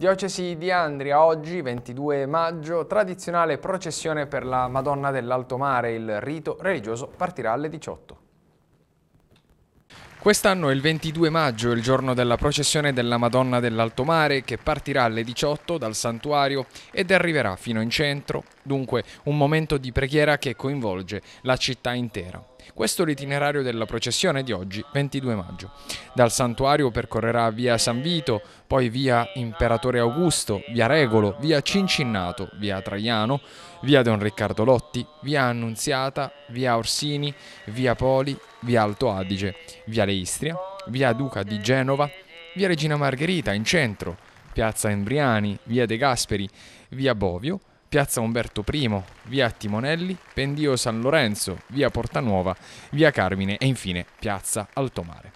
Diocesi di Andria, oggi 22 maggio, tradizionale processione per la Madonna dell'Alto Mare, il rito religioso partirà alle 18. Quest'anno è il 22 maggio, il giorno della processione della Madonna dell'Alto Mare che partirà alle 18 dal santuario ed arriverà fino in centro, dunque un momento di preghiera che coinvolge la città intera. Questo è l'itinerario della processione di oggi, 22 maggio. Dal santuario percorrerà via San Vito, poi via Imperatore Augusto, via Regolo, via Cincinnato, via Traiano, via Don Riccardo Lotti, via Annunziata, via Orsini, via Poli, via Alto Adige, via Le Istria, via Duca di Genova, via Regina Margherita in centro, piazza Embriani, via De Gasperi, via Bovio, Piazza Umberto I, via Timonelli, Pendio San Lorenzo, via Porta Nuova, via Carmine e infine Piazza Altomare.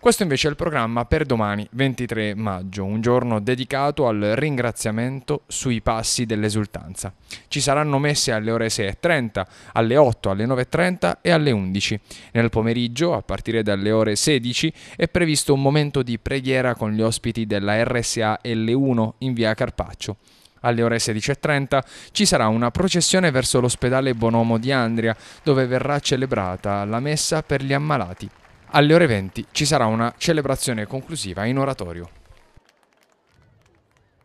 Questo invece è il programma per domani, 23 maggio, un giorno dedicato al ringraziamento sui passi dell'esultanza. Ci saranno messe alle ore 6.30, alle 8, alle 9.30 e alle 11. Nel pomeriggio, a partire dalle ore 16, è previsto un momento di preghiera con gli ospiti della RSA L1 in via Carpaccio. Alle ore 16.30 ci sarà una processione verso l'ospedale Bonomo di Andria, dove verrà celebrata la messa per gli ammalati alle ore 20 ci sarà una celebrazione conclusiva in oratorio.